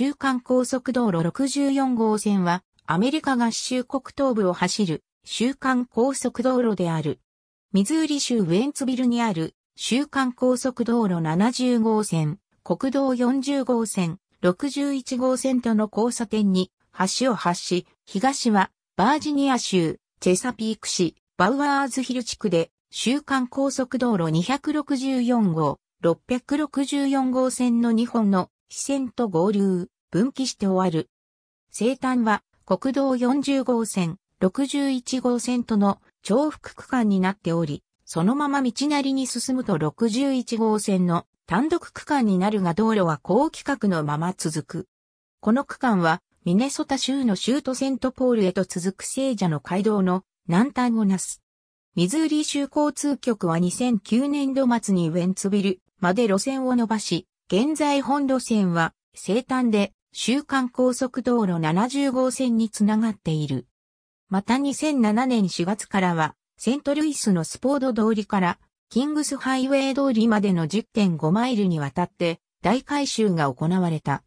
週間高速道路64号線は、アメリカ合衆国東部を走る、週間高速道路である。ミズーリ州ウェンツビルにある、週間高速道路70号線、国道40号線、61号線との交差点に、橋を発し、東は、バージニア州、チェサピーク市、バウアーズヒル地区で、週間高速道路264号、664号線の2本の支線と合流、分岐して終わる。西端は国道40号線、61号線との重複区間になっており、そのまま道なりに進むと61号線の単独区間になるが道路は高規格のまま続く。この区間はミネソタ州の州都セントポールへと続く聖者の街道の南端をなす。ミズーリ州交通局は2009年度末にウェンツビルまで路線を伸ばし、現在本路線は、西端で、週間高速道路70号線につながっている。また2007年4月からは、セントルイスのスポード通りから、キングスハイウェイ通りまでの10.5マイルにわたって、大改修が行われた。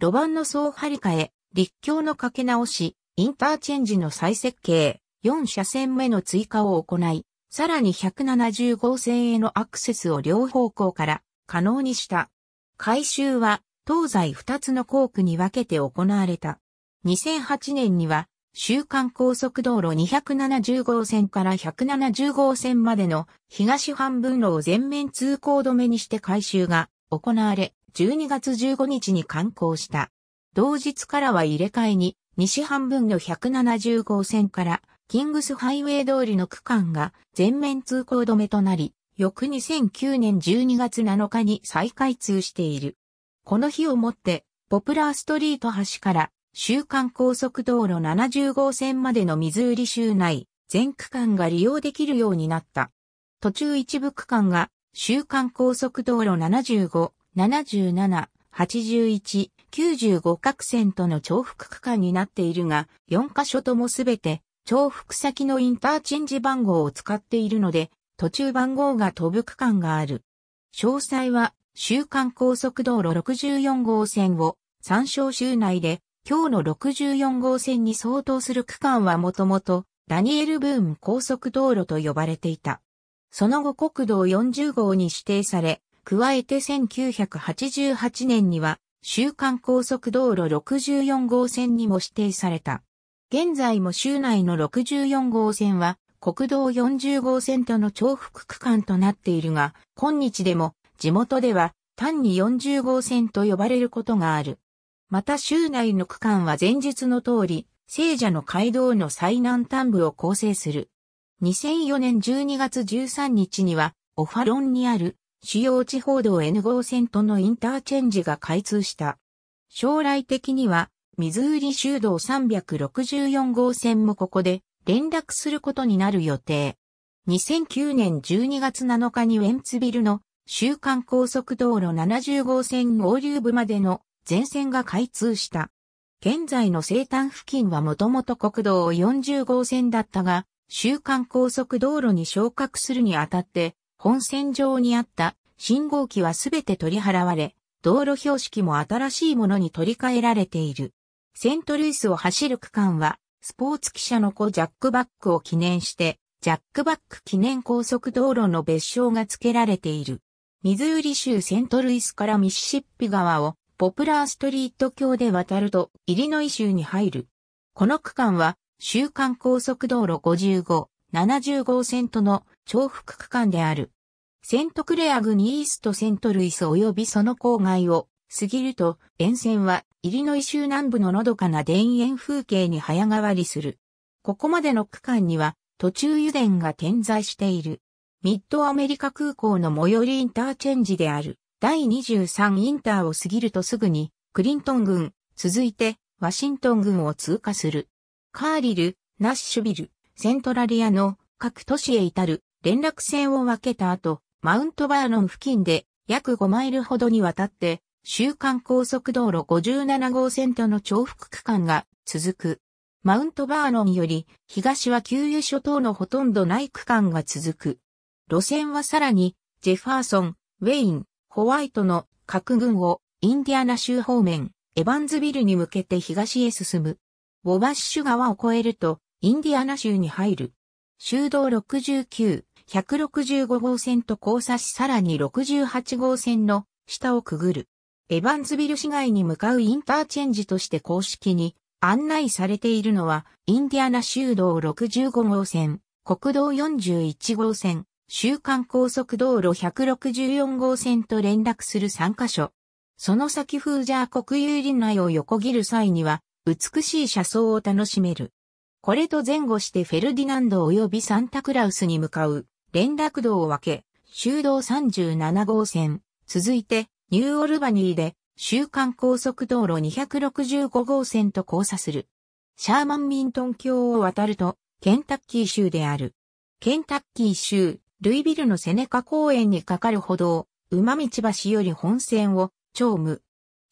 路盤の総張り替え、立橋の掛け直し、インターチェンジの再設計、4車線目の追加を行い、さらに170号線へのアクセスを両方向から可能にした。改修は東西2つの工区に分けて行われた。2008年には、週間高速道路270号線から170号線までの東半分路を全面通行止めにして改修が行われ、12月15日に完工した。同日からは入れ替えに、西半分の170号線からキングスハイウェイ通りの区間が全面通行止めとなり、翌2009年12月7日に再開通している。この日をもって、ポプラーストリート橋から週間高速道路70号線までの水売り州内、全区間が利用できるようになった。途中一部区間が、週間高速道路75、77、81、95各線との重複区間になっているが、4カ所ともすべて、重複先のインターチェンジ番号を使っているので、途中番号が飛ぶ区間がある。詳細は、週間高速道路64号線を、参照州内で、今日の64号線に相当する区間はもともと、ダニエル・ブーン高速道路と呼ばれていた。その後国道40号に指定され、加えて1988年には、週間高速道路64号線にも指定された。現在も州内の64号線は、国道40号線との重複区間となっているが、今日でも地元では単に40号線と呼ばれることがある。また州内の区間は前述の通り、聖者の街道の最南端部を構成する。2004年12月13日には、オファロンにある主要地方道 N 号線とのインターチェンジが開通した。将来的には、ミズーリ州道364号線もここで連絡することになる予定。2009年12月7日にウェンツビルの週間高速道路70号線合流部までの全線が開通した。現在の西端付近はもともと国道40号線だったが、週間高速道路に昇格するにあたって、本線上にあった信号機はすべて取り払われ、道路標識も新しいものに取り替えられている。セントルイスを走る区間は、スポーツ記者の子ジャックバックを記念して、ジャックバック記念高速道路の別称が付けられている。ミズーリ州セントルイスからミシシッピ川をポプラーストリート橋で渡るとイリノイ州に入る。この区間は週間高速道路55、70号線との重複区間である。セントクレア郡イーストセントルイス及びその郊外を過ぎると沿線はイリノイ州南部ののどかな田園風景に早変わりする。ここまでの区間には途中油田が点在している。ミッドアメリカ空港の最寄りインターチェンジである第23インターを過ぎるとすぐにクリントン軍、続いてワシントン軍を通過する。カーリル、ナッシュビル、セントラリアの各都市へ至る連絡線を分けた後、マウントバーノン付近で約5マイルほどにわたって週間高速道路57号線との重複区間が続く。マウントバーノンより東は給油所等のほとんどない区間が続く。路線はさらにジェファーソン、ウェイン、ホワイトの各軍をインディアナ州方面、エバンズビルに向けて東へ進む。ウォバッシュ川を越えるとインディアナ州に入る。州道69、165号線と交差しさらに68号線の下をくぐる。エバンズビル市街に向かうインターチェンジとして公式に案内されているのは、インディアナ州道65号線、国道41号線、週間高速道路164号線と連絡する3カ所。その先フージャー国有林内を横切る際には、美しい車窓を楽しめる。これと前後してフェルディナンド及びサンタクラウスに向かう連絡道を分け、州道37号線、続いてニューオルバニーで週間高速道路265号線と交差する。シャーマンミントン橋を渡ると、ケンタッキー州である。ケンタッキー州、ルイビルのセネカ公園にかかる歩道、馬道橋より本線を、長務。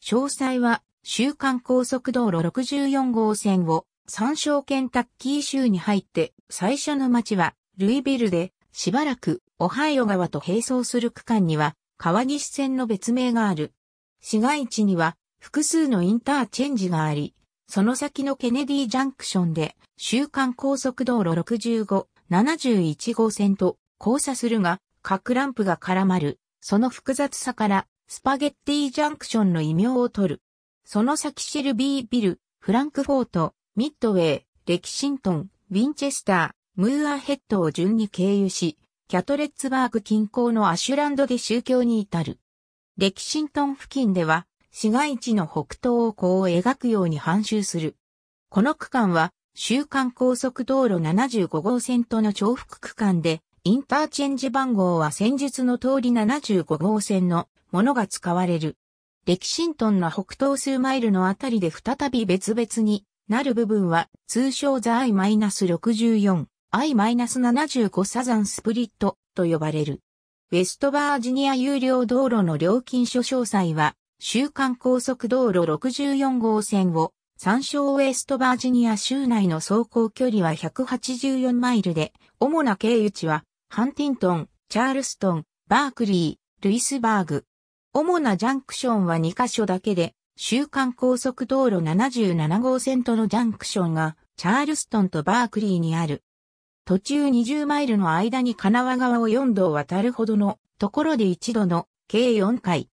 詳細は、週間高速道路64号線を、参照ケンタッキー州に入って、最初の町は、ルイビルで、しばらく、オハイオ川と並走する区間には、川岸線の別名がある。市街地には複数のインターチェンジがあり、その先のケネディジャンクションで、週間高速道路65、71号線と交差するが、各ランプが絡まる、その複雑さから、スパゲッティジャンクションの異名を取る。その先シェルビービル、フランクフォート、ミッドウェー、レキシントン、ウィンチェスター、ムーアヘッドを順に経由し、キャトレッツバーグ近郊のアシュランドで宗教に至る。レキシントン付近では、市街地の北東をこう描くように半周する。この区間は、週間高速道路75号線との重複区間で、インターチェンジ番号は先日の通り75号線のものが使われる。レキシントンの北東数マイルのあたりで再び別々になる部分は通称ザイマイナス -64 I-75 サザンスプリットと呼ばれる。ウェストバージニア有料道路の料金所詳細は、週間高速道路64号線を、参照ウェストバージニア州内の走行距離は184マイルで、主な経由地は、ハンティントン、チャールストン、バークリー、ルイスバーグ。主なジャンクションは2カ所だけで、週間高速道路77号線とのジャンクションが、チャールストンとバークリーにある。途中20マイルの間に神奈川川を4度渡るほどのところで1度の計4回。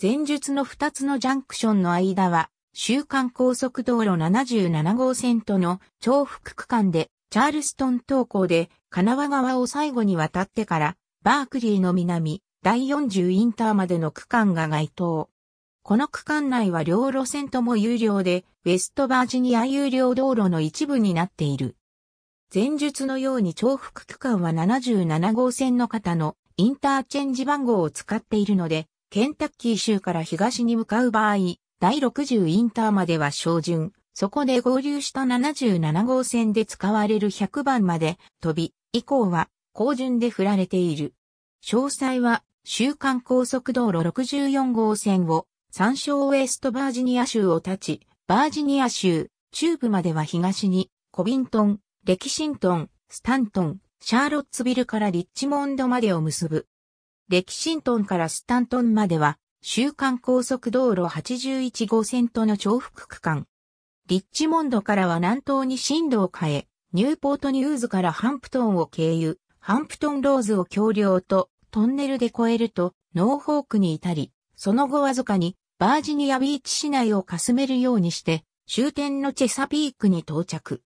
前述の2つのジャンクションの間は、週間高速道路77号線との重複区間で、チャールストン東港で神奈川川を最後に渡ってから、バークリーの南、第40インターまでの区間が該当。この区間内は両路線とも有料で、ウェストバージニア有料道路の一部になっている。前述のように重複区間は77号線の方のインターチェンジ番号を使っているので、ケンタッキー州から東に向かう場合、第60インターまでは照準、そこで合流した77号線で使われる100番まで飛び、以降は高順で振られている。詳細は、週間高速道路64号線を、参照ウェストバージニア州を立ち、バージニア州、中部までは東に、コビントン、レキシントン、スタントン、シャーロッツビルからリッチモンドまでを結ぶ。レキシントンからスタントンまでは、週間高速道路81号線との重複区間。リッチモンドからは南東に進路を変え、ニューポートニューズからハンプトンを経由、ハンプトンローズを橋梁とトンネルで越えると、ノーホークに至り、その後わずかにバージニアビーチ市内をかすめるようにして、終点のチェサピークに到着。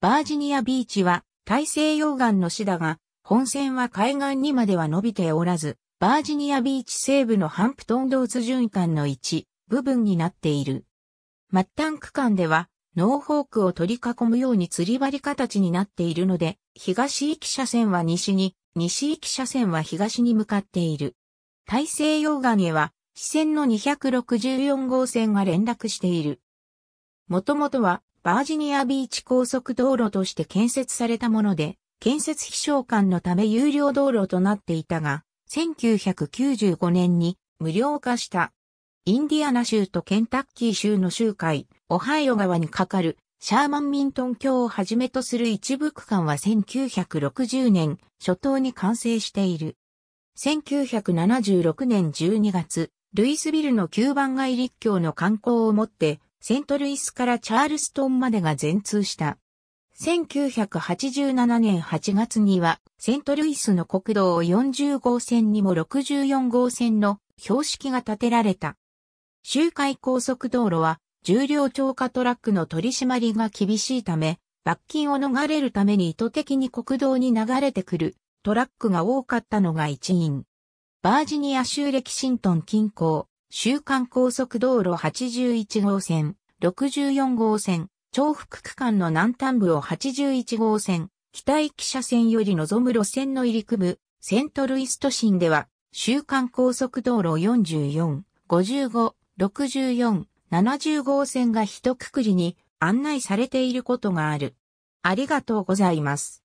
バージニアビーチは大西洋岸の市だが、本線は海岸にまでは伸びておらず、バージニアビーチ西部のハンプトンドーツ循環の一部分になっている。末端区間では、ノーホークを取り囲むように釣り針形になっているので、東行き車線は西に、西行き車線は東に向かっている。大西洋岸へは、支線の264号線が連絡している。もともとは、バージニアビーチ高速道路として建設されたもので、建設費償還のため有料道路となっていたが、1995年に無料化した。インディアナ州とケンタッキー州の周会、オハイオ川に架かるシャーマンミントン橋をはじめとする一部区間は1960年初頭に完成している。1976年12月、ルイスビルの9番街立橋の観光をもってセントルイスからチャールストンまでが全通した。1987年8月には、セントルイスの国道40号線にも64号線の標識が建てられた。周回高速道路は、重量超過トラックの取り締まりが厳しいため、罰金を逃れるために意図的に国道に流れてくるトラックが多かったのが一因。バージニア州レキシントン近郊、週間高速道路81号線、64号線、重複区間の南端部を81号線、北駅車線より望む路線の入り組む、セントルイスト新では、週間高速道路44、55、64、70号線が一括りに案内されていることがある。ありがとうございます。